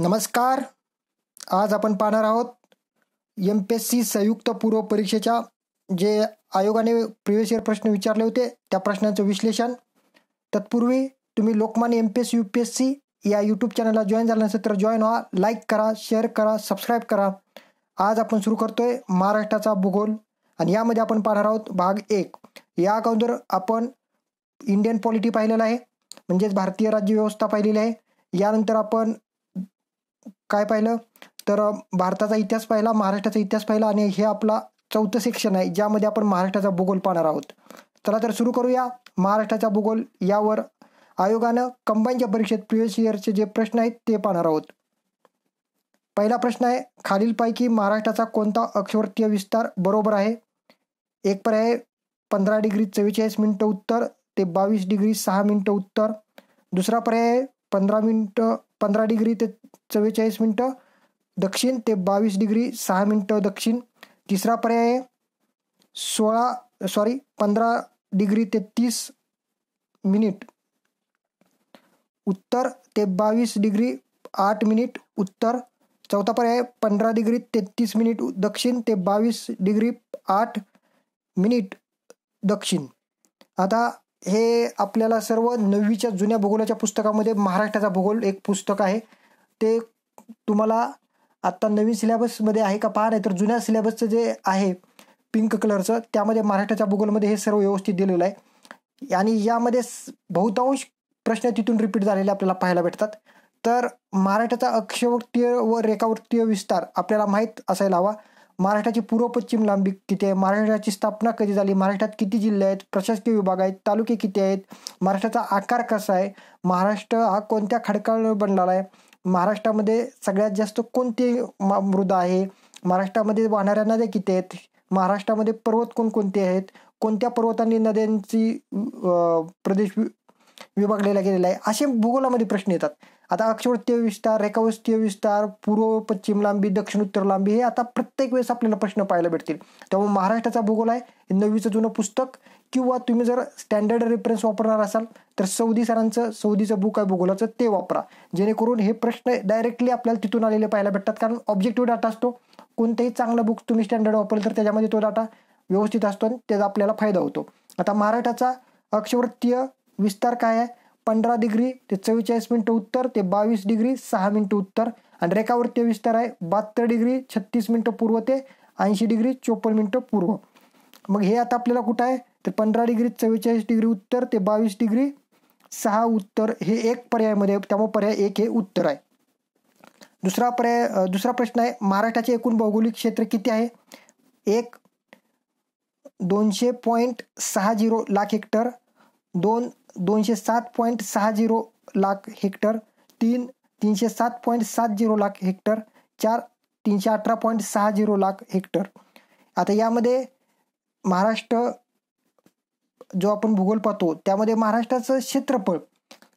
नमस्कार आज आपण पाहणार आहोत एम पी एस सी संयुक्त पूर्व परीक्षेच्या जे आयोगाने प्रिव्हियस प्रश्न विचारले होते त्या प्रश्नांचं विश्लेषण तत्पूर्वी तुम्ही Lokmanya M P S U P S C या यूट्यूब चॅनलला जॉईन झालं नसेल तर जॉईन व्हा लाईक करा शेअर करा सबस्क्राईब करा आज आपण सुरू करतोय महाराष्ट्राचा भूगोल आणि यामध्ये आपण पाहणार आहोत भाग एक या अगोदर आपण इंडियन पॉलिटी पाहिलेला आहे म्हणजेच भारतीय राज्यव्यवस्था पाहिलेली आहे यानंतर आपण काय पाहिलं तर भारताचा इतिहास पाहिला महाराष्ट्राचा इतिहास पाहिला आणि हे आपला चौथं सेक्शन आहे ज्यामध्ये आपण महाराष्ट्राचा भूगोल पाहणार आहोत चला तर सुरू करूया महाराष्ट्राचा भूगोल यावर आयोगानं कंबाईनच्या परीक्षेत प्रिव्हियस इयरचे जे प्रश्न आहेत ते पाहणार आहोत पहिला प्रश्न आहे खालीलपैकी महाराष्ट्राचा कोणता अक्षवर्तीय विस्तार बरोबर आहे एक पर्याय पंधरा डिग्री चव्वेचाळीस मिनटं उत्तर ते बावीस डिग्री सहा मिनटं उत्तर दुसरा पर्याय पंधरा मिनटं पंधरा डिग्री ते चव्वेचाळीस मिनटं दक्षिण ते बावीस डिग्री सहा मिनटं दक्षिण तिसरा पर्याय आहे सोळा सॉरी पंधरा डिग्री ते तीस मिनिट उत्तर ते बावीस डिग्री आठ मिनिट उत्तर चौथा पर्याय पंधरा डिग्री तेहतीस मिनिट दक्षिण ते बावीस डिग्री आठ मिनिट दक्षिण आता हे आपल्याला सर्व नववीच्या जुन्या भूगोलाच्या पुस्तकामध्ये महाराष्ट्राचा भूगोल एक पुस्तक आहे ते तुम्हाला आत्ता नवीन सिलेबसमध्ये आहे का पहा नाही तर जुन्या सिलेबसचं जे आहे पिंक कलरचं त्यामध्ये महाराष्ट्राच्या भूगोलमध्ये हे सर्व व्यवस्थित दिलेलं आहे आणि यामध्ये बहुतांश प्रश्न तिथून रिपीट झालेले आपल्याला पाहायला भेटतात तर महाराष्ट्राचा अक्षवृत्तीय व रेखावृत्तीय विस्तार आपल्याला माहीत असायला हवा महाराष्ट्राची पूर्व पश्चिम लांबी किती आहे महाराष्ट्राची स्थापना कधी झाली महाराष्ट्रात किती जिल्हे आहेत प्रशासकीय विभाग आहेत तालुके किती आहेत महाराष्ट्राचा आकार कसा आहे महाराष्ट्र हा कोणत्या खडकाळ बनलेला आहे महाराष्ट्रामध्ये सगळ्यात जास्त कोणते मृदा आहे महाराष्ट्रामध्ये वाहणाऱ्या नद्या किती आहेत महाराष्ट्रामध्ये पर्वत कोणकोणते आहेत कोणत्या पर्वतांनी नद्यांची प्रदेश विभागलेला गेलेला आहे असे भूगोलामध्ये प्रश्न येतात आता अक्षवृत्तीय विस्तार रेखावृत्तीय विस्तार पूर्व पश्चिम लांबी दक्षिण उत्तर लांबी हे आता प्रत्येक वेळेस आपल्याला प्रश्न पाहायला भेटतील त्यामुळे महाराष्ट्राचा भूगोल आहे नवीचं जुनं पुस्तक किंवा तुम्ही जर स्टँडर्ड रेफरन्स वापरणार असाल तर सौदी सरांचं सौदीचं बुक आहे भूगोलाचं ते वापरा जेणेकरून हे प्रश्न डायरेक्टली आपल्याला तिथून आलेले पाहायला भेटतात कारण ऑब्जेक्टिव्ह डाटा असतो कोणतंही चांगलं बुक तुम्ही स्टँडर्ड वापरलं तर त्याच्यामध्ये तो डाटा व्यवस्थित असतो आणि त्याचा आपल्याला फायदा होतो आता महाराष्ट्राचा अक्षवृत्तीय विस्तार काय आहे पंधरा डिग्री ते चव्वेचाळीस मिनटं उत्तर ते बावीस डिग्री सहा मिनटं उत्तर आणि रेखावृत्तीय विस्तार आहे बहात्तर डिग्री छत्तीस मिनटं पूर्व ते ऐंशी डिग्री चोपन्न मिनटं पूर्व मग हे आता आपल्याला कुठं आहे तर पंधरा डिग्री चव्वेचाळीस डिग्री उत्तर ते बावीस डिग्री सहा उत्तर हे एक पर्यायामध्ये त्यामुळे पर्याय एक हे उत्तर आहे दुसरा पर्याय दुसरा प्रश्न आहे महाराष्ट्राचे एकूण भौगोलिक क्षेत्र किती आहे एक दोनशे पॉईंट सहा झिरो लाख हेक्टर दोन दोनशे सात पॉईंट सहा झिरो लाख हेक्टर तीन तीनशे सात पॉईंट सात झिरो लाख हेक्टर चार तीनशे अठरा पॉईंट सहा झिरो लाख हेक्टर आता यामध्ये महाराष्ट्र जो आपण भूगोल पाहतो त्यामध्ये महाराष्ट्राचं क्षेत्रफळ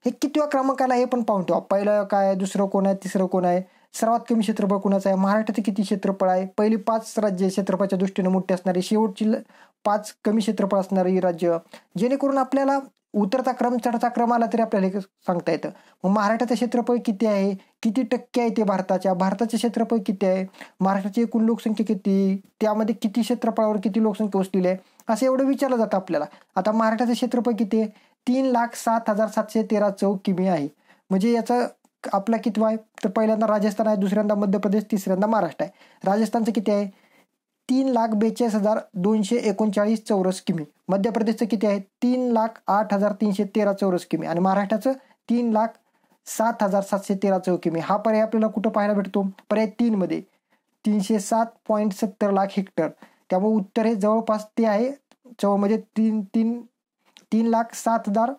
हे कितव्या क्रमांकाला हे पण पाहून ठेवा पहिलं काय दुसरं कोण आहे तिसरं कोण आहे सर्वात कमी क्षेत्रफळ कोणाचं आहे महाराष्ट्राचं किती क्षेत्रफळ आहे पहिली पाच राज्य क्षेत्रफळाच्या दृष्टीने मोठी असणारी शेवटची पाच कमी क्षेत्रफळ असणारी राज्य जेणेकरून आपल्याला उतरता क्रम चढता क्रम आला तरी आपल्याला सांगता येतं मग महाराष्ट्राचं क्षेत्रफळ किती आहे किती टक्के आहे ते भारताच्या भारताचे क्षेत्रफळ किती आहे महाराष्ट्राची एकूण लोकसंख्या किती त्यामध्ये किती क्षेत्रफळावर किती लोकसंख्या वसलेली आहे असं एवढं विचारलं जातं आपल्याला आता महाराष्ट्राचं क्षेत्रफळ किती आहे तीन लाख सात हजार सातशे तेरा चौ किमी आहे म्हणजे याचं आपला कितवा आहे तर पहिल्यांदा राजस्थान आहे दुसऱ्यांदा मध्य प्रदेश तिसऱ्यांदा महाराष्ट्र आहे राजस्थानचं किती आहे तीन लाख बेचाळीस हजार दोनशे एकोणचाळीस चौरस किमी मध्य प्रदेशचं किती आहे तीन लाख आठ हजार तीनशे तेरा चौरस किमी आणि महाराष्ट्राचं तीन लाख सात हजार सातशे तेरा चौ किमी हा पर्याय आपल्याला कुठं पाहायला भेटतो पर्याय तीनमध्ये तीनशे सात पॉईंट सत्तर लाख हेक्टर त्यामुळे उत्तर हे जवळपास ते आहे चौमध्ये म्हणजे तीन तीन तीन लाख सात हजार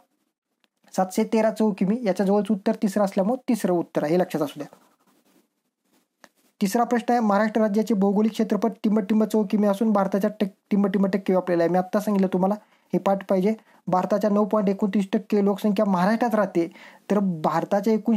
सातशे तेरा चौकिमी याच्या जवळचं उत्तर तिसरं असल्यामुळे तिसरं उत्तर आहे हे लक्षात असू द्या तिसरा प्रश्न आहे महाराष्ट्र राज्याचे भौगोलिक क्षेत्रफळ टिंबटिंब किमी असून भारताच्या टक् टिंबटिंब टक्के वापरलेला आहे मी आत्ता सांगितलं तुम्हाला हे पाठ पाहिजे भारताच्या नऊ पॉईंट एकोणतीस टक्के लोकसंख्या महाराष्ट्रात राहते तर भारताच्या एकूण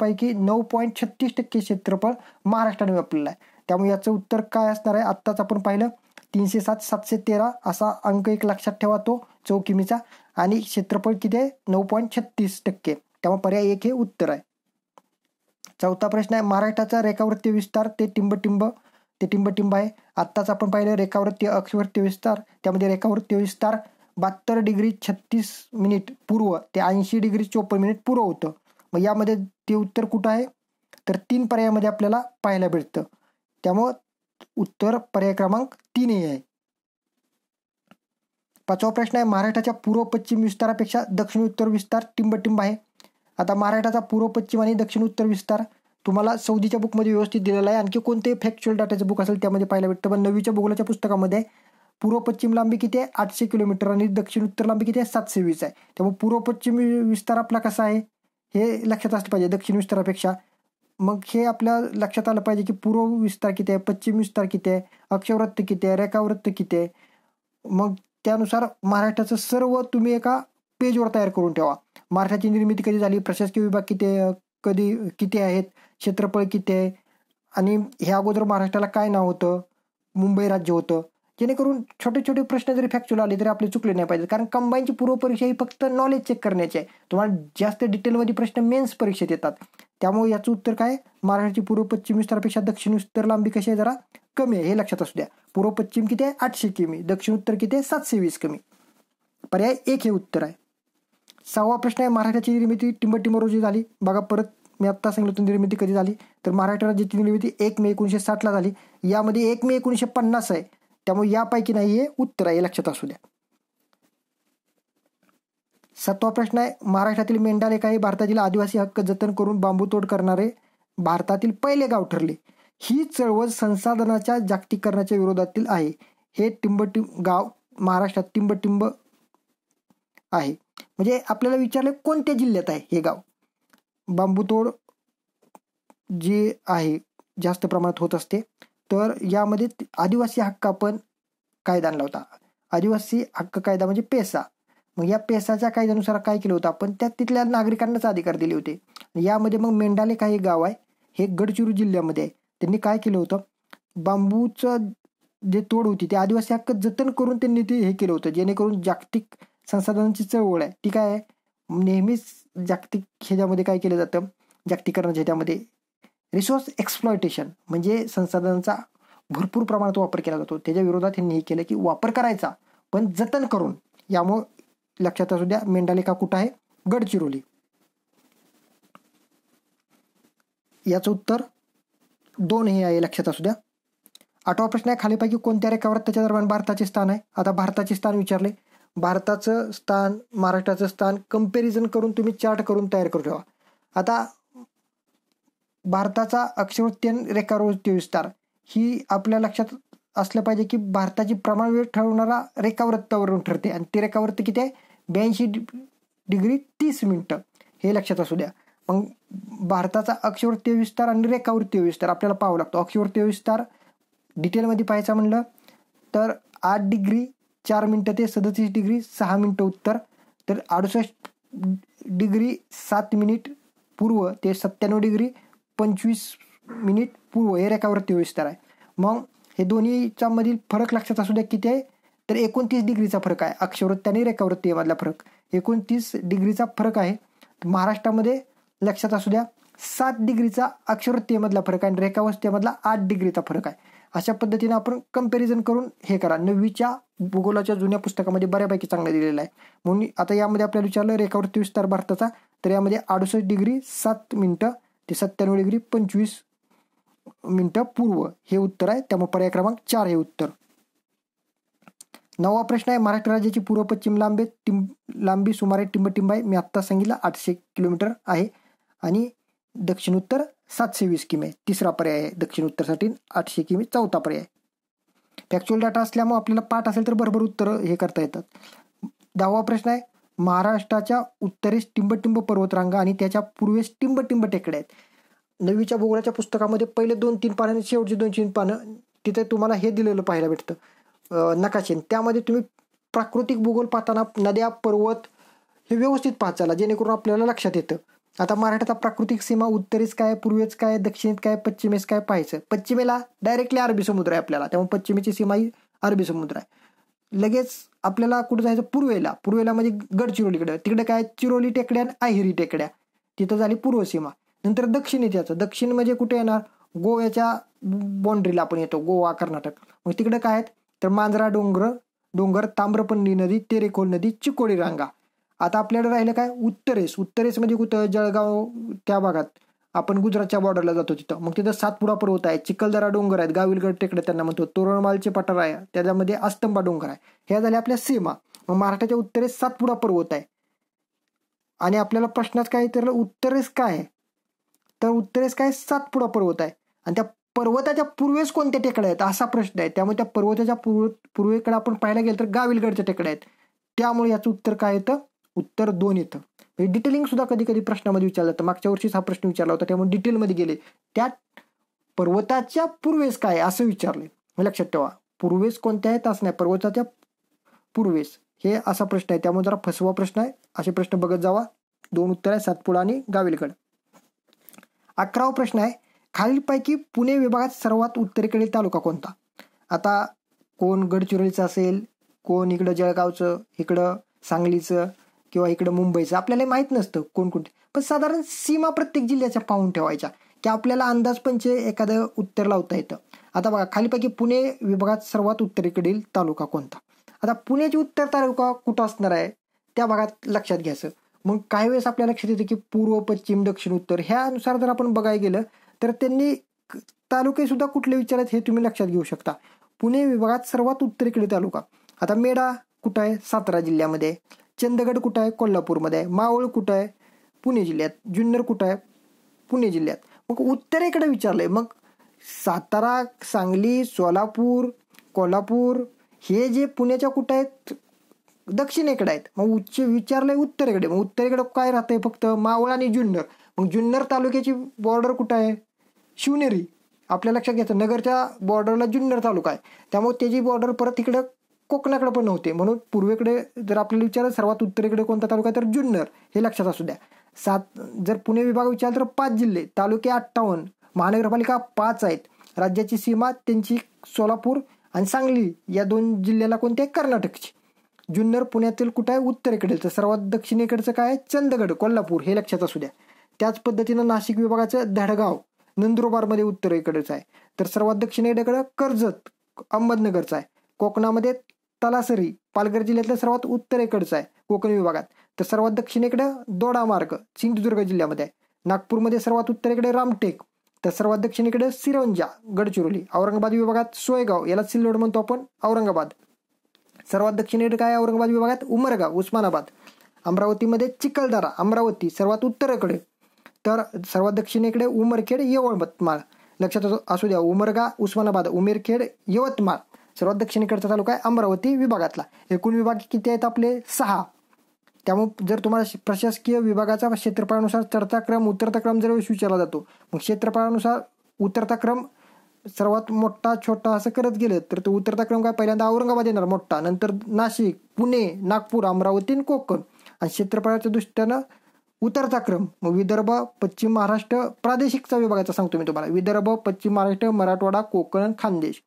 पैकी नऊ पॉईंट छत्तीस टक्के क्षेत्रफळ महाराष्ट्राने व्यापलेलं आहे त्यामुळे याचं उत्तर काय असणार आहे आत्ताच आपण पाहिलं तीनशे सात सातशे तेरा असा अंक एक लक्षात ठेवा तो चौकिमीचा आणि क्षेत्रफळ किती आहे नऊ पॉईंट छत्तीस टक्के त्यामुळे पर्याय एक हे उत्तर आहे चौथा प्रश्न आहे महाराष्ट्राचा रेखावृत्ती विस्तार ते टिंबटिंब ते टिंबटिंब आहे आत्ताच आपण पाहिलं रेखावृत्ती अक्षवृत्ती विस्तार त्यामध्ये रेखावृत्ती विस्तार बहात्तर डिग्री छत्तीस मिनिट पूर्व ते ऐंशी डिग्री चौपन्न मिनिट पूर्व होतं मग यामध्ये ते उत्तर कुठं आहे तर तीन पर्यायामध्ये आपल्याला पाहायला भेटतं त्यामुळं उत्तर पर्याय क्रमांक तीनही आहे पाचवा प्रश्न आहे महाराष्ट्राच्या पूर्व पश्चिम विस्तारापेक्षा दक्षिण उत्तर विस्तार टिंबटिंब आहे आता महाराष्ट्राचा पूर्व पश्चिम आणि दक्षिण उत्तर विस्तार तुम्हाला सौदीच्या बुकमध्ये व्यवस्थित दिलेला आहे आणखी कोणते फॅक्च्युअल डाटाचं बुक असेल त्यामध्ये पाहायला भेटतं पण नवीच्या भूगोलाच्या पुस्तकामध्ये पूर्व पश्चिम लांबी किती आहे आठशे किलोमीटर आणि दक्षिण उत्तर लांबी किती आहे सातशे वीस आहे त्यामुळे पूर्व पश्चिम विस्तार आपला कसा आहे हे लक्षात असलं पाहिजे दक्षिण विस्तारापेक्षा मग हे आपल्या लक्षात आलं पाहिजे की पूर्व विस्तार किती आहे पश्चिम विस्तार किती आहे अक्षवृत्त किती आहे रेखावृत्त किती आहे मग त्यानुसार महाराष्ट्राचं सर्व तुम्ही एका पेजवर तयार करून ठेवा महाराष्ट्राची निर्मिती कधी झाली प्रशासकीय विभाग किती कधी किती आहेत क्षेत्रफळ किती आहे आणि ह्या अगोदर महाराष्ट्राला काय नाव होतं मुंबई राज्य होतं जेणेकरून छोटे छोटे प्रश्न जरी फॅक्च्युअल आले तरी आपले चुकले नाही पाहिजे कारण कंबाईनची पूर्वपरीक्षा ही फक्त नॉलेज चेक करण्याची आहे तुम्हाला जास्त डिटेलमध्ये प्रश्न मेन्स परीक्षेत येतात त्यामुळे याचं उत्तर काय महाराष्ट्राची पूर्व पश्चिम विस्तारापेक्षा दक्षिण विस्तार लांबी कशी आहे जरा कमी आहे हे लक्षात असू द्या पूर्व पश्चिम किती आहे आठशे किमी दक्षिण उत्तर किती आहे सातशे वीस कमी पर्याय एक हे उत्तर आहे सहावा प्रश्न आहे महाराष्ट्राची निर्मिती टिंबटिंब रोजी झाली बघा परत मी आत्ता सांगितलं होतं निर्मिती कधी झाली तर महाराष्ट्र राज्याची निर्मिती एक मे एकोणीसशे साठला झाली यामध्ये एक मे एकोणीसशे पन्नास आहे त्यामुळे यापैकी नाही हे उत्तर आहे लक्षात असू द्या सातवा प्रश्न आहे महाराष्ट्रातील मेंढारेखा हे भारतातील आदिवासी हक्क जतन करून बांबू तोड करणारे भारतातील पहिले गाव ठरले ही चळवळ संसाधनाच्या जागतिकरणाच्या विरोधातील आहे हे टिंबटिंब गाव महाराष्ट्रात टिंबटिंब आहे म्हणजे आपल्याला विचारले कोणत्या जिल्ह्यात आहे हे गाव बांबूतोड जे आहे जास्त प्रमाणात होत असते तर यामध्ये आदिवासी हक्क आपण कायदा आणला होता आदिवासी हक्क कायदा म्हणजे पेसा मग या पेसाच्या कायद्यानुसार काय केलं होतं आपण त्या तिथल्या नागरिकांनाच अधिकार दिले होते यामध्ये मग मेंढाले काही गाव आहे हे गडचिरोली जिल्ह्यामध्ये आहे त्यांनी काय केलं होतं बांबूचं जे तोड होती ते आदिवासी हक्क जतन करून त्यांनी ते हे केलं होतं जेणेकरून जागतिक संसाधनांची चळवळ आहे ती काय आहे नेहमीच जागतिक ह्याच्यामध्ये काय केलं जातं जागतिकरणाच्या ह्याच्यामध्ये रिसोर्स एक्सप्लॉयटेशन म्हणजे संसाधनांचा भरपूर प्रमाणात वापर केला जातो त्याच्या विरोधात त्यांनी हे केलं की वापर करायचा पण जतन करून यामुळं लक्षात असू द्या मेंढालेखा कुठं आहे गडचिरोली याचं उत्तर दोन हे आहे लक्षात असू द्या आठवा प्रश्न आहे खालीपैकी कोणत्या रेखावर त्याच्या दरम्यान भारताचे स्थान आहे आता भारताचे स्थान विचारले भारताचं स्थान महाराष्ट्राचं स्थान कंपेरिझन करून तुम्ही चार्ट करून तयार करू ठेवा आता भारताचा अक्षवृत्तीय रेखावर विस्तार ही आपल्या लक्षात असलं पाहिजे की भारताची वेळ ठरवणारा रेखावृत्तावरून ठरते आणि ती रेखावृत्त किती आहे ब्याऐंशी डिग्री तीस मिनटं हे लक्षात असू द्या मग भारताचा अक्षवृत्तीय विस्तार आणि रेखावृत्तीय विस्तार आपल्याला पाहावं लागतो अक्षवृत्तीय विस्तार डिटेलमध्ये पाहायचा म्हणलं तर आठ डिग्री चार मिनटं ते सदतीस डिग्री सहा मिनटं उत्तर तर अडुसष्ट डिग्री सात मिनिट पूर्व ते सत्त्याण्णव डिग्री पंचवीस मिनिट पूर्व हे रेखावृत्तीय विस्तार आहे मग हे दोन्हीच्या मधील फरक लक्षात असू द्या किती आहे तर एकोणतीस डिग्रीचा फरक आहे अक्षवृत्ती आणि रेखावृत्ती यामधला फरक एकोणतीस डिग्रीचा फरक आहे महाराष्ट्रामध्ये लक्षात असू द्या सात डिग्रीचा अक्षरवृत्तीमधला फरक आहे आणि रेखावृत्तीमधला आठ डिग्रीचा फरक आहे अशा पद्धतीने आपण कंपेरिजन करून हे करा नववीच्या भूगोलाच्या जुन्या पुस्तकामध्ये बऱ्यापैकी चांगलं दिलेलं आहे म्हणून आता यामध्ये आपल्याला विचारलं रेखावृत्ती विस्तार भारताचा तर यामध्ये अडुसष्ट डिग्री सात मिनटं ते सत्त्याण्णव डिग्री पंचवीस मिनटं पूर्व हे उत्तर आहे त्यामुळे पर्याय क्रमांक चार हे उत्तर नवा प्रश्न आहे महाराष्ट्र राज्याची पूर्व पश्चिम लांबी टिंब लांबी सुमारे टिंबटिंब आहे मी आत्ता सांगितलं आठशे किलोमीटर आहे आणि दक्षिण उत्तर सातशे वीस किमी आहे तिसरा पर्याय आहे दक्षिण उत्तरसाठी आठशे किमी चौथा पर्याय फॅक्च्युअल डाटा असल्यामुळे आपल्याला पाठ असेल तर बरोबर उत्तर हे करता येतात दहावा प्रश्न आहे महाराष्ट्राच्या उत्तरेस टिंबटिंब पर्वतरांगा आणि त्याच्या पूर्वेस टिंबटिंब टेकड्या आहेत नवीच्या भूगोलाच्या पुस्तकामध्ये पहिले दोन तीन पानं आणि शेवटची दोन तीन पानं तिथे तुम्हाला हे दिलेलं पाहायला भेटतं नकाशेन त्यामध्ये तुम्ही प्राकृतिक भूगोल पाहताना नद्या पर्वत हे व्यवस्थित पाहत चाला जेणेकरून आपल्याला लक्षात येतं आता महाराष्ट्राचा प्राकृतिक सीमा उत्तरेस काय पूर्वेस काय दक्षिणेत काय पश्चिमेस काय पाहायचं पश्चिमेला डायरेक्टली अरबी समुद्र आहे आपल्याला त्यामुळे पश्चिमेची सीमा ही अरबी समुद्र आहे लगेच आपल्याला कुठं जायचं पूर्वेला पूर्वेला म्हणजे गडचिरोलीकडं तिकडे काय चिरोली टेकड्या आणि अहिरी टेकड्या तिथं झाली पूर्व सीमा नंतर दक्षिणेत याचं दक्षिण म्हणजे कुठे येणार गोव्याच्या बाँड्रीला आपण येतो गोवा कर्नाटक मग तिकडे काय आहेत तर मांजरा डोंगर डोंगर ताम्रपंडी नदी तेरेखोल नदी चिकोडी रांगा आता आपल्याकडे राहिलं काय उत्तरेस उत्तरेस म्हणजे कुठं जळगाव त्या भागात आपण गुजरातच्या बॉर्डरला जातो तिथं मग तिथं सातपुडा पर्वत आहे चिखलदरा डोंगर आहेत गाविलगड टेकडे त्यांना म्हणतो तोरणमालचे पठार आहे त्याच्यामध्ये अस्तंबा डोंगर आहे ह्या झाले आपल्या सीमा मग महाराष्ट्राच्या उत्तरेस सातपुडा पर्वत आहे आणि आपल्याला प्रश्नात काय तर उत्तरेस काय आहे तर उत्तरेस काय सातपुडा पर्वत आहे आणि त्या पर्वताच्या पूर्वेस कोणत्या टेकड्या आहेत असा प्रश्न आहे त्यामुळे त्या पर्वताच्या पूर्व पूर्वेकडे आपण पाहायला गेलं तर गाविलगडच्या टेकड्या आहेत त्यामुळे याचं उत्तर काय येतं उत्तर दोन येतं म्हणजे डिटेलिंग सुद्धा कधी कधी प्रश्नामध्ये विचारलं जातं मागच्या वर्षीच हा प्रश्न विचारला होता त्यामुळे डिटेलमध्ये गेले त्या पर्वताच्या पूर्वेस काय असं विचारले लक्षात ठेवा पूर्वेस कोणत्या आहेत असं नाही पर्वताच्या पूर्वेस हे असा प्रश्न आहे त्यामुळे जरा फसवा प्रश्न आहे असे प्रश्न बघत जावा दोन उत्तर आहे सातपुडा आणि गाविलगड अकरावा प्रश्न आहे खालीलपैकी पुणे विभागात सर्वात उत्तरेकडील तालुका कोणता आता कोण गडचिरोलीचा असेल कोण इकडं जळगावचं इकडं सांगलीचं किंवा इकडं मुंबईचं आपल्याला माहीत नसतं कोण कोणते पण साधारण सीमा प्रत्येक जिल्ह्याच्या पाहून ठेवायच्या की आपल्याला अंदाज एखादं उत्तर लावता येतं आता बघा खालीपैकी पुणे विभागात सर्वात उत्तरेकडील तालुका कोणता आता पुण्याची उत्तर तालुका कुठं असणार आहे त्या भागात लक्षात घ्यायचं मग काही वेळेस आपल्या लक्षात येतं की पूर्व पश्चिम दक्षिण उत्तर ह्यानुसार जर आपण बघायला गेलं तर त्यांनी सुद्धा कुठले विचारत हे तुम्ही लक्षात घेऊ शकता पुणे विभागात सर्वात उत्तरेकडे तालुका आता मेडा कुठं आहे सातारा जिल्ह्यामध्ये चंदगड कुठं आहे कोल्हापूरमध्ये मावळ कुठं आहे पुणे जिल्ह्यात जुन्नर कुठं आहे पुणे जिल्ह्यात मग उत्तरेकडे विचारलंय मग सातारा सांगली सोलापूर कोल्हापूर हे जे पुण्याच्या कुठं आहेत दक्षिणेकडे आहेत मग उच्च विचारलंय उत्तरेकडे मग उत्तरेकडे काय राहतंय फक्त मावळ आणि जुन्नर मग जुन्नर तालुक्याची बॉर्डर कुठं आहे शिवनेरी आपल्या लक्षात घ्यायचं नगरच्या बॉर्डरला जुन्नर तालुका आहे त्यामुळे त्याची बॉर्डर परत इकडं कोकणाकडे पण नव्हते म्हणून पूर्वेकडे जर आपल्याला विचारलं सर्वात उत्तरेकडे कोणता तालुका तर जुन्नर हे लक्षात असू द्या सात जर पुणे विभाग विचारला तर पाच जिल्हे तालुके अठ्ठावन्न महानगरपालिका पाच आहेत राज्याची सीमा त्यांची सोलापूर आणि सांगली या दोन जिल्ह्याला कोणत्या कर्नाटकची जुन्नर पुण्यातील कुठं आहे उत्तरेकडील तर सर्वात दक्षिणेकडचं काय आहे चंदगड कोल्हापूर हे लक्षात असू द्या त्याच पद्धतीनं नाशिक विभागाचं धडगाव नंदुरबारमध्ये उत्तरेकडचं आहे तर सर्वात दक्षिणेकडे कर्जत अहमदनगरचं आहे कोकणामध्ये तलासरी पालघर जिल्ह्यातलं सर्वात उत्तरेकडचं आहे कोकण विभागात तर सर्वात दक्षिणेकडं दोडामार्ग सिंधुदुर्ग जिल्ह्यामध्ये आहे नागपूरमध्ये सर्वात उत्तरेकडे रामटेक तर सर्वात दक्षिणेकडे सिरंजा गडचिरोली औरंगाबाद विभागात सोयगाव याला सिल्लोड म्हणतो आपण औरंगाबाद सर्वात दक्षिणेकडे काय औरंगाबाद विभागात उमरगा उस्मानाबाद अमरावतीमध्ये चिखलदरा अमरावती सर्वात उत्तरेकडे तर सर्वात दक्षिणेकडे उमरखेड यवतमाळ लक्षात असू द्या उमरगा उस्मानाबाद उमेरखेड यवतमाळ सर्वात दक्षिणेकडचा तालुका आहे अमरावती विभागातला एकूण विभाग किती आहेत आपले सहा त्यामुळे जर तुम्हाला प्रशासकीय विभागाचा क्षेत्रफळानुसार चढता क्रम उतरता क्रम जर विचारला जातो मग क्षेत्रफळानुसार उतरता क्रम सर्वात मोठा छोटा असं करत गेलं तर तो उतरता क्रम काय पहिल्यांदा औरंगाबाद येणार मोठा नंतर नाशिक पुणे नागपूर अमरावती आणि कोकण आणि क्षेत्रफळाच्या दृष्ट्यानं उतरता क्रम मग विदर्भ पश्चिम महाराष्ट्र प्रादेशिकचा विभागाचा सांगतो मी तुम्हाला विदर्भ पश्चिम महाराष्ट्र मराठवाडा कोकण खानदेश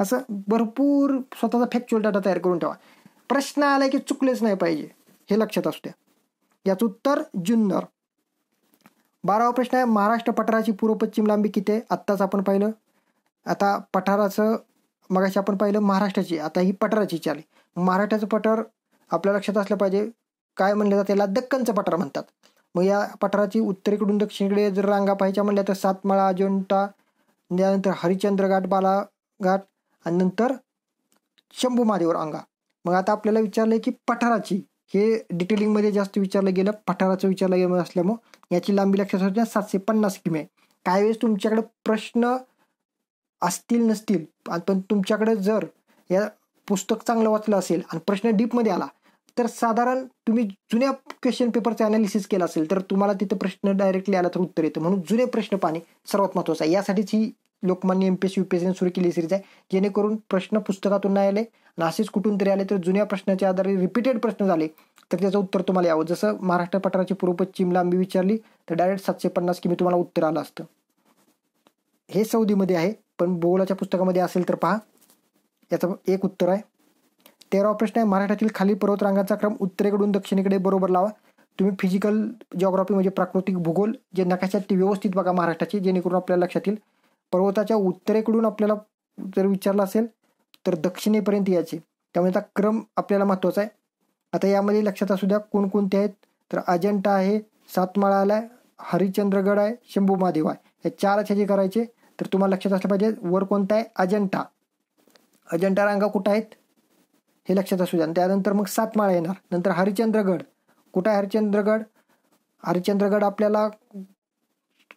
असं भरपूर स्वतःचा फॅक्च्युअल डाटा तयार करून ठेवा प्रश्न आलाय की चुकलेच नाही पाहिजे हे लक्षात असू द्या याचं उत्तर जुन्नर बारावा प्रश्न आहे महाराष्ट्र पठाराची पूर्व पश्चिम लांबी किती आहे आत्ताच आपण पाहिलं आता पठाराचं मगाशी आपण पाहिलं महाराष्ट्राची आता ही पठाराची इच्छा आली महाराष्ट्राचं पठार आपल्या लक्षात असलं पाहिजे काय म्हणलं जातं त्याला दक्कनचं पठार म्हणतात मग या पठाराची उत्तरेकडून दक्षिणेकडे जर रांगा पाहायच्या म्हणल्या तर सातमाळा अजोंटा त्यानंतर हरिचंद्र घाट बाला आणि नंतर शंभू महादेवर अंगा मग आता आपल्याला विचारलं आहे की पठाराची हे डिटेलिंगमध्ये जास्त विचारलं गेलं पठाराचं विचारलं गेलं असल्यामुळं याची लांबी लक्षात सातशे पन्नास किमी आहे काही वेळेस तुमच्याकडे प्रश्न असतील नसतील पण तुमच्याकडे जर या पुस्तक चांगलं वाचलं असेल आणि प्रश्न डीपमध्ये आला तर साधारण तुम्ही जुन्या क्वेश्चन पेपरचं अनालिसिस केलं असेल तर तुम्हाला तिथं प्रश्न डायरेक्टली आला तर उत्तर येतं म्हणून जुने प्रश्न पाहणे सर्वात महत्वाचं आहे यासाठीच ही Lokmanya M P S U P सुरू केली सिरीज आहे जेणेकरून प्रश्न पुस्तकातून नाही आले आणि असेच कुठून तरी आले तर जुन्या प्रश्नाच्या आधारे रिपीटेड प्रश्न झाले तर त्याचं उत्तर तुम्हाला यावं जसं महाराष्ट्र पठाराची पूर्व पश्चिम लांबी विचारली तर डायरेक्ट सातशे पन्नास किमी तुम्हाला उत्तर आलं असतं हे सौदीमध्ये आहे पण बोलाच्या पुस्तकामध्ये असेल तर पहा याचं एक उत्तर आहे तेरावा प्रश्न आहे महाराष्ट्रातील खाली पर्वतरांगाचा क्रम उत्तरेकडून दक्षिणेकडे बरोबर लावा तुम्ही फिजिकल जॉग्राफी म्हणजे प्राकृतिक भूगोल जे नकाशात ते व्यवस्थित बघा महाराष्ट्राचे जेणेकरून आपल्याला लक्षात येईल पर्वताच्या उत्तरेकडून आपल्याला जर विचारलं असेल तर दक्षिणेपर्यंत यायचे त्यामुळे आता क्रम आपल्याला महत्त्वाचा आहे आता यामध्ये लक्षात असू द्या कोणकोणते आहेत तर अजंठा आहे सातमाळा आहे हरिचंद्रगड आहे शंभू महादेव आहे हे चार जे करायचे तर तुम्हाला लक्षात असलं पाहिजे वर कोणता आहे अजंठा अजंठा रांगा कुठं आहेत हे लक्षात असू द्या त्यानंतर मग सातमाळा येणार नंतर हरिचंद्रगड कुठं आहे हरिश्चंद्रगड हरिश्चंद्रगड आपल्याला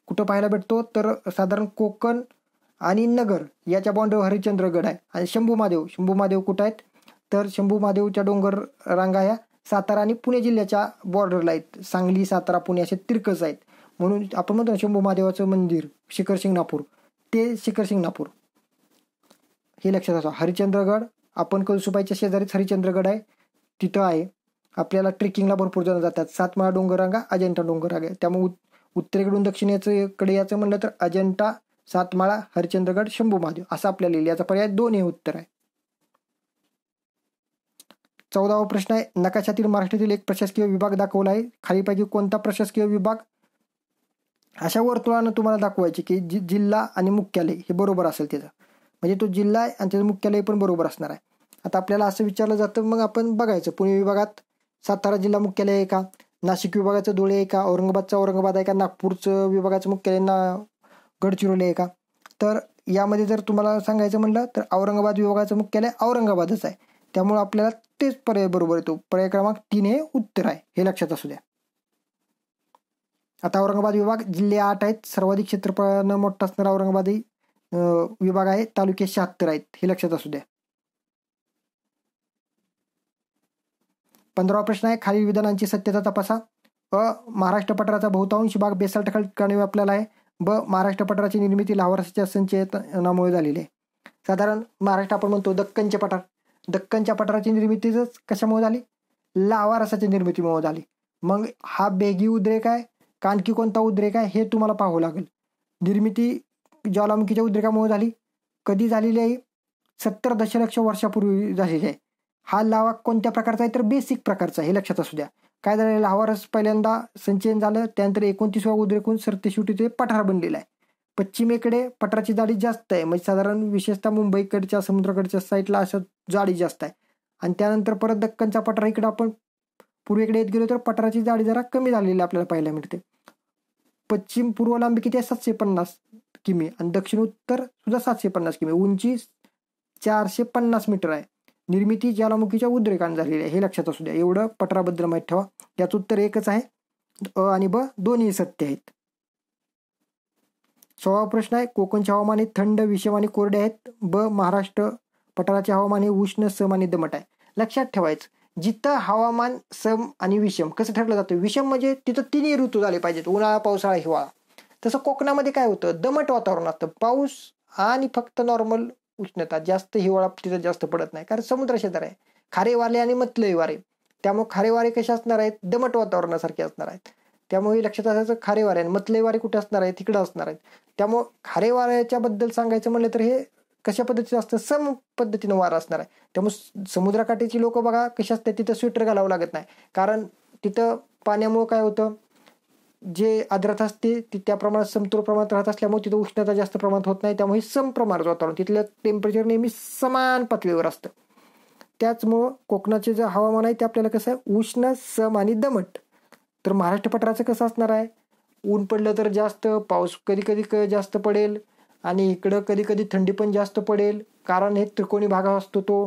कुठं पाहायला भेटतो तर साधारण कोकण आणि नगर याच्या बॉर्डरवर हरिश्चंद्रगड आहे आणि शंभू महादेव शंभू महादेव कुठं आहेत तर शंभू महादेवच्या डोंगर रांगा ह्या सातारा आणि पुणे जिल्ह्याच्या बॉर्डरला आहेत सांगली सातारा पुणे असे तिरकस आहेत म्हणून आपण म्हणतो शंभू महादेवाचं मंदिर शिखर शिंगणापूर ते शिखर हे लक्षात असा हरिचंद्रगड आपण कळसुबाईच्या शेजारीच हरिचंद्रगड आहे तिथं आहे आपल्याला ट्रेकिंगला भरपूर जण जातात सातमाळा डोंगररांगा अजंठा डोंगररांग आहे त्यामुळे उत्तरेकडून दक्षिणेचं कडे याचं म्हणलं तर अजंठा सातमाळा हरिश्चंद्रगड शंभू महादेव असा आपल्याला येईल याचा पर्याय दोन हे उत्तर आहे चौदावा प्रश्न आहे नकाशातील महाराष्ट्रातील एक प्रशासकीय विभाग दाखवला आहे खालीपैकी कोणता प्रशासकीय विभाग अशा वर्तुळानं तुम्हाला दाखवायचे की जि जिल्हा आणि मुख्यालय हे बरोबर असेल त्याचं म्हणजे तो जिल्हा आहे आणि त्याचं मुख्यालय पण बरोबर असणार आहे आता आपल्याला असं विचारलं जातं मग आपण बघायचं पुणे विभागात सातारा जिल्हा मुख्यालय आहे का नाशिक विभागाचं धुळे आहे का औरंगाबादचं औरंगाबाद आहे का नागपूरचं विभागाचं मुख्यालय ना गडचिरोली आहे का तर यामध्ये जर तुम्हाला सांगायचं म्हटलं तर औरंगाबाद विभागाचं मुख्यालय औरंगाबादच आहे त्यामुळे आपल्याला तेच पर्याय बरोबर येतो पर्याय क्रमांक तीन हे उत्तर आहे हे लक्षात असू द्या आता औरंगाबाद विभाग जिल्हे आठ आहेत सर्वाधिक क्षेत्रफळानं मोठं असणारा औरंगाबाद विभाग आहे तालुके शहात्तर आहेत हे लक्षात असू द्या पंधरावा प्रश्न आहे खालील विधानांची सत्यता तपासा अ महाराष्ट्र पठाराचा बहुतांश भाग बेसाल्ट ठिकाणी व्यापलेला आहे ब महाराष्ट्र पठाराची निर्मिती लावारसाच्या संचयनामुळे झालेली आहे साधारण महाराष्ट्र आपण म्हणतो दक्कनचे पठार दक्कनच्या पठाराची निर्मितीच कशामुळे झाली लावारसाच्या निर्मितीमुळे झाली मग हा बेगी उद्रेक आहे आणखी कोणता उद्रेक आहे हे तुम्हाला पाहावं लागेल निर्मिती ज्वालामुखीच्या उद्रेकामुळे झाली कधी झालेली आहे सत्तर दशलक्ष वर्षापूर्वी झालेली आहे हा लावा कोणत्या प्रकारचा आहे तर बेसिक प्रकारचा आहे हे लक्षात असू द्या काय झालं लावारस पहिल्यांदा संचयन झालं त्यानंतर एकोणतीसव्या उद्रेकून सरतेशेवटी ते पठार बनलेलं आहे पश्चिमेकडे पठाराची जाडी जास्त आहे म्हणजे साधारण विशेषतः मुंबईकडच्या समुद्राकडच्या साईडला असं जाडी जास्त आहे आणि त्यानंतर परत दक्कनचा पठार इकडे आपण पूर्वेकडे येत गेलो तर पठाराची जाडी जरा कमी झालेली आपल्याला पाहायला मिळते पश्चिम पूर्व लांबी किती आहे सातशे पन्नास किमी आणि दक्षिण उत्तर सुद्धा सातशे पन्नास किमी उंची चारशे पन्नास मीटर आहे निर्मिती ज्वालामुखीच्या उद्रेकाने झालेली आहे हे लक्षात असू द्या एवढं पटराबद्दल माहीत ठेवा याचं उत्तर एकच आहे अ आणि ब दोन्ही सत्य आहेत सोळा प्रश्न आहे कोकणचे हवामान हे थंड विषम आणि कोरडे आहेत ब महाराष्ट्र पठाराचे हवामान हे उष्ण सम आणि दमट आहे लक्षात ठेवायचं जिथं हवामान सम आणि विषम कसं ठरलं जातं विषम म्हणजे तिथं तिन्ही ऋतू झाले पाहिजेत उन्हाळा पावसाळा हिवाळा तसं कोकणामध्ये काय होतं दमट वातावरण असतं पाऊस आणि फक्त नॉर्मल उष्णता जास्त हिवाळा तिथं जास्त पडत नाही कारण समुद्र क्षेत्र आहे खारेवारे आणि मतलई वारे त्यामुळे खारेवारे कसे असणार आहेत दमट वातावरणासारखे असणार आहेत त्यामुळे लक्षात असायचं खारेवारे आणि मतलई वारे कुठे असणार आहे तिकडं असणार आहेत त्यामुळे खारेवाऱ्याच्या बद्दल सांगायचं म्हणलं तर हे कशा पद्धतीचं असतं सम पद्धतीनं वारं असणार आहे त्यामुळे समुद्राकाठीची लोक बघा कशा असतात तिथं स्वेटर घालावं लागत नाही कारण तिथं पाण्यामुळं काय होतं जे आद्रता असते ती त्या प्रमाणात समतोल प्रमाणात राहत असल्यामुळे तिथं उष्णता जास्त प्रमाणात होत नाही त्यामुळे सम प्रमाणात वातावरण तिथलं टेम्परेचर नेहमी समान पातळीवर असतं त्याचमुळं कोकणाचे जे हवामान आहे ते आपल्याला कसं आहे उष्ण सम आणि दमट तर महाराष्ट्र पठाराचं कसं असणार आहे ऊन पडलं तर जास्त पाऊस कधी कधी जास्त पडेल आणि इकडं कधी कधी थंडी पण जास्त पडेल कारण हे त्रिकोणी भागा असतो तो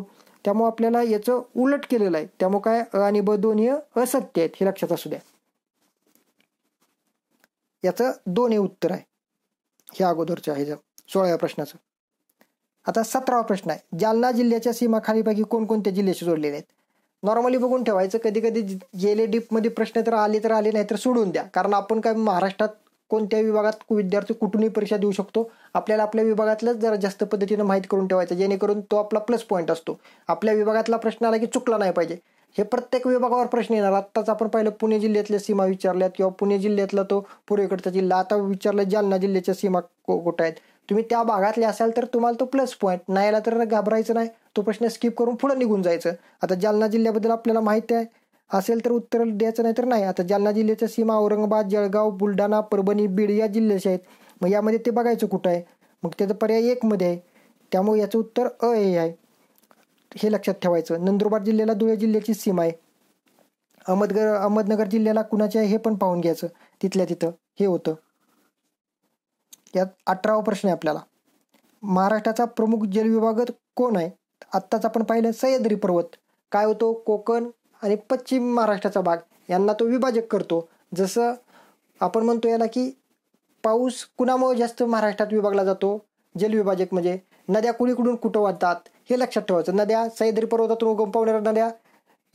त्यामुळे आपल्याला याचं उलट केलेलं आहे त्यामुळे काय अ आणि ब दोन्ही असत्य आहेत हे लक्षात असू द्या याचं दोन हे उत्तर आहे हे अगोदरचं आहे सोळाव्या प्रश्नाचं आता सतरावा प्रश्न आहे जालना जिल्ह्याच्या सीमा खालीपैकी कोणकोणत्या जिल्ह्याशी जोडलेले आहेत नॉर्मली बघून ठेवायचं कधी कधी गेले डीपमध्ये प्रश्न तर आले तर आले नाही तर सोडून द्या कारण आपण काय महाराष्ट्रात कोणत्या विभागात विद्यार्थी कुठूनही परीक्षा देऊ शकतो आपल्याला आपल्या विभागातलंच जरा जास्त पद्धतीनं माहीत करून ठेवायचं जेणेकरून तो आपला प्लस पॉईंट असतो आपल्या विभागातला प्रश्न आला की चुकला नाही पाहिजे हे प्रत्येक विभागावर प्रश्न येणार आत्ताच आपण पाहिलं पुणे जिल्ह्यातल्या सीमा विचारल्यात किंवा पुणे जिल्ह्यातला तो पूर्वेकडचा जिल्हा आता विचारला जालना जिल्ह्याच्या सीमा कुठं आहेत तुम्ही त्या भागातले असाल तर तुम्हाला तो प्लस पॉईंट नाही आला तर घाबरायचं नाही तो प्रश्न स्किप करून पुढे निघून जायचं आता जालना जिल्ह्याबद्दल आपल्याला माहिती आहे असेल तर उत्तर द्यायचं नाही तर नाही आता जालना जिल्ह्याच्या सीमा औरंगाबाद जळगाव बुलढाणा परभणी बीड या जिल्ह्याचे आहेत मग यामध्ये ते बघायचं कुठं आहे मग त्याचं पर्याय एकमध्ये आहे त्यामुळे याचं उत्तर अ हे आहे हे लक्षात ठेवायचं नंदुरबार जिल्ह्याला धुळे जिल्ह्याची सीमा आहे अहमदगर अहमदनगर जिल्ह्याला कुणाचे आहे हे पण पाहून घ्यायचं तिथल्या तिथं हे होतं यात अठरावा प्रश्न आहे आपल्याला महाराष्ट्राचा प्रमुख जलविभागत कोण आहे आत्ताच आपण पाहिलं सह्याद्री पर्वत काय होतो कोकण आणि पश्चिम महाराष्ट्राचा भाग यांना तो विभाजक करतो जसं आपण म्हणतो याला की पाऊस कुणामुळे जास्त महाराष्ट्रात विभागला जातो जलविभाजक म्हणजे नद्या कुणीकडून कुठं वाहतात हे लक्षात ठेवायचं नद्या सह्याद्री पर्वतातून उगम पावणाऱ्या नद्या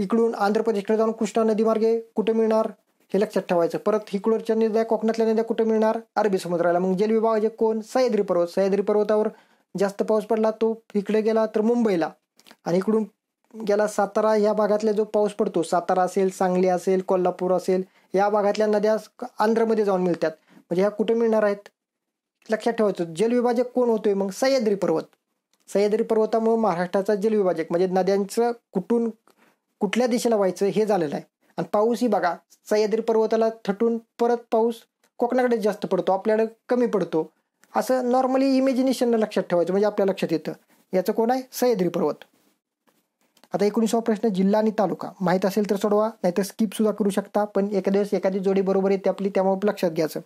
इकडून आंध्र प्रदेशकडे जाऊन कृष्णा नदीमार्गे कुठं मिळणार हे लक्षात ठेवायचं परत हिकडच्या नद्या कोकणातल्या नद्या कुठं मिळणार अरबी समुद्राला मग जलविभाजक कोण सह्याद्री पर्वत सह्याद्री पर्वतावर जास्त पाऊस पडला तो इकडे गेला तर मुंबईला आणि इकडून गेला सातारा ह्या भागातला जो पाऊस पडतो सातारा असेल सांगली असेल कोल्हापूर असेल या भागातल्या नद्या आंध्रमध्ये जाऊन मिळतात म्हणजे ह्या कुठे मिळणार आहेत लक्षात ठेवायचं जलविभाजक कोण होतोय मग सह्याद्री पर्वत सह्याद्री पर्वतामुळे महाराष्ट्राचा जलविभाजक म्हणजे नद्यांचं कुठून कुठल्या दिशेला व्हायचं हे झालेलं आहे आणि पाऊसही बघा सह्याद्री पर्वताला थटून परत पाऊस कोकणाकडे जास्त पडतो आपल्याकडे कमी पडतो असं नॉर्मली इमेजिनेशनला लक्षात ठेवायचं म्हणजे आपल्या लक्षात येतं याचं कोण आहे सह्याद्री पर्वत आता एकोणीसावा प्रश्न जिल्हा आणि तालुका माहीत असेल तर सोडवा नाहीतर स्किप सुद्धा करू शकता पण एखाद्या दिवस एखादी जोडी बरोबर येते आपली त्यामुळे लक्षात घ्यायचं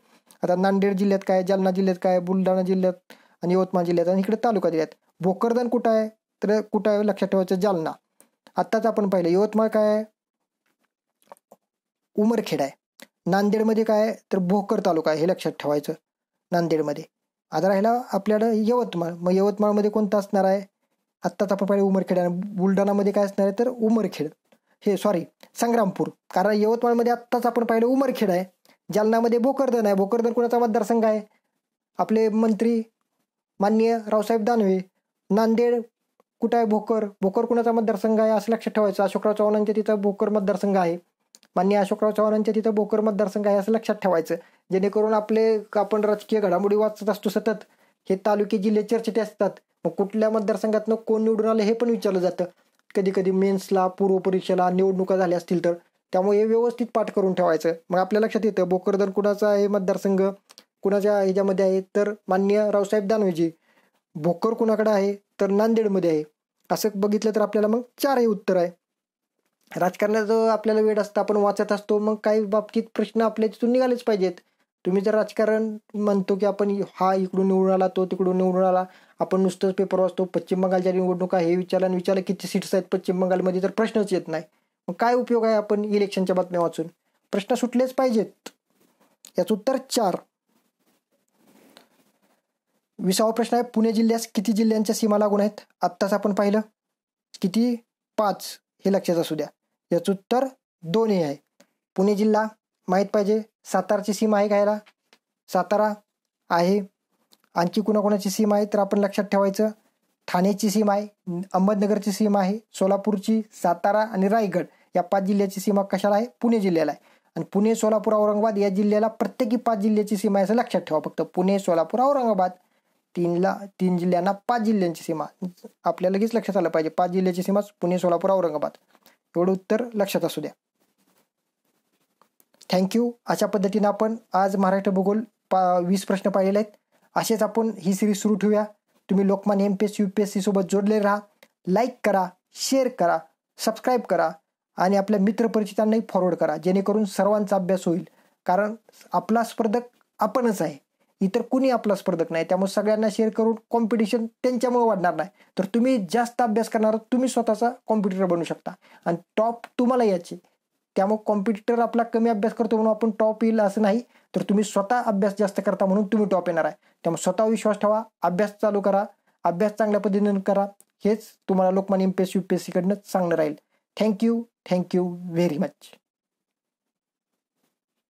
आता नांदेड जिल्ह्यात काय जालना जिल्ह्यात काय बुलढाणा जिल्ह्यात आणि यवतमाळ जिल्ह्यात आणि इकडे तालुका जिल्ह्यात भोकरदन कुठं आहे तर कुठं आहे लक्षात ठेवायचं जालना आत्ताच आपण पाहिलं यवतमाळ काय आहे उमरखेड आहे नांदेडमध्ये काय आहे तर भोकर तालुका आहे हे लक्षात ठेवायचं नांदेडमध्ये आता राहिला आपल्याला यवतमाळ मग यवतमाळमध्ये कोणता असणार आहे आत्ताच आपण पाहिजे उमरखेड आणि बुलढाणामध्ये काय असणार आहे तर उमरखेड हे सॉरी संग्रामपूर कारण यवतमाळमध्ये आत्ताच आपण पाहिलं उमरखेड आहे जालनामध्ये बोकरदन आहे भोकरदन कुणाचा मतदारसंघ आहे आपले मंत्री माननीय रावसाहेब दानवे नांदेड कुठं आहे भोकर भोकर कुणाचा मतदारसंघ आहे असं लक्षात ठेवायचं अशोकराव चव्हाणांच्या तिथं भोकर मतदारसंघ आहे मान्य अशोकराव चव्हाणांच्या तिथं भोकर मतदारसंघ आहे असं लक्षात ठेवायचं जेणेकरून आपले आपण राजकीय घडामोडी वाचत असतो सतत हे तालुके जिल्हे चर्चेत असतात मग कुठल्या मतदारसंघातनं कोण निवडून आलं हे पण विचारलं जातं कधी कधी मेन्सला पूर्वपरीक्षेला निवडणुका झाल्या असतील तर त्यामुळे हे व्यवस्थित पाठ करून ठेवायचं मग आपल्या लक्षात येतं बोकरदन कुणाचा आहे मतदारसंघ कुणाच्या ह्याच्यामध्ये आहे तर मान्य रावसाहेब दानवेजी भोकर कुणाकडे आहे तर नांदेडमध्ये आहे असं बघितलं तर आपल्याला मग चारही उत्तर आहे राजकारणाचं आपल्याला वेळ असतं आपण वाचत असतो मग काही बाबतीत प्रश्न आपल्या तिथून निघालेच पाहिजेत तुम्ही जर राजकारण म्हणतो की आपण हा इकडून निवडून आला तो तिकडून निवडून आला आपण नुसतंच पेपर वाचतो पश्चिम बंगालच्या निवडणुका हे विचारला आणि विचारलं किती सीट्स आहेत पश्चिम बंगालमध्ये तर प्रश्नच येत नाही मग काय उपयोग आहे आपण इलेक्शनच्या बातम्या वाचून प्रश्न सुटलेच पाहिजेत याचं उत्तर चार विसावा प्रश्न आहे पुणे जिल्ह्यास किती जिल्ह्यांच्या सीमा लागून आहेत आत्ताच आपण पाहिलं किती पाच हे लक्षात असू द्या याचं उत्तर हे आहे पुणे जिल्हा माहीत पाहिजे सातारची सीम आहे का सातारा आहे आणखी कुणाकुणाची सीम आहे तर आपण लक्षात ठेवायचं ठाण्याची सीम आहे अहमदनगरची सीम आहे सोलापूरची सातारा आणि रायगड या पाच जिल्ह्याची सीमा कशाला आहे पुणे जिल्ह्याला आहे आणि पुणे सोलापूर औरंगाबाद या जिल्ह्याला प्रत्येकी पाच जिल्ह्याची सीमा आहे असं लक्षात ठेवा फक्त पुणे सोलापूर औरंगाबाद तीनला तीन जिल्ह्यांना पाच जिल्ह्यांची सीमा आपल्या लगेच लक्षात आलं पाहिजे पाच जिल्ह्याची सीमा पुणे सोलापूर औरंगाबाद एवढं उत्तर लक्षात असू द्या थँक्यू अशा पद्धतीनं आपण आज महाराष्ट्र भूगोल पा वीस प्रश्न पाहिलेले आहेत असेच आपण ही सिरीज सुरू ठेवूया तुम्ही Lokmanya M P S U P S सीसोबत जोडले राहा लाईक करा शेअर करा सबस्क्राईब करा आणि आपल्या मित्रपरिचितांनाही फॉरवर्ड करा जेणेकरून सर्वांचा अभ्यास होईल कारण आपला स्पर्धक आपणच आहे इतर कुणी आपला स्पर्धक नाही त्यामुळे सगळ्यांना शेअर करून कॉम्पिटिशन त्यांच्यामुळे वाढणार नाही तर तुम्ही जास्त अभ्यास करणार तुम्ही स्वतःचा कॉम्पिटिटर बनू शकता आणि टॉप तुम्हाला याचे त्यामुळे कॉम्पिटिटर आपला कमी अभ्यास करतो म्हणून आपण टॉप येईल असं नाही तर तुम्ही स्वतः अभ्यास जास्त करता म्हणून तुम्ही टॉप येणार आहे त्यामुळे स्वतः विश्वास ठेवा अभ्यास चालू करा अभ्यास चांगल्या पद्धतीने करा हेच तुम्हाला लोकमान्य एम पी एस चांगलं राहील थँक्यू थँक्यू व्हेरी मच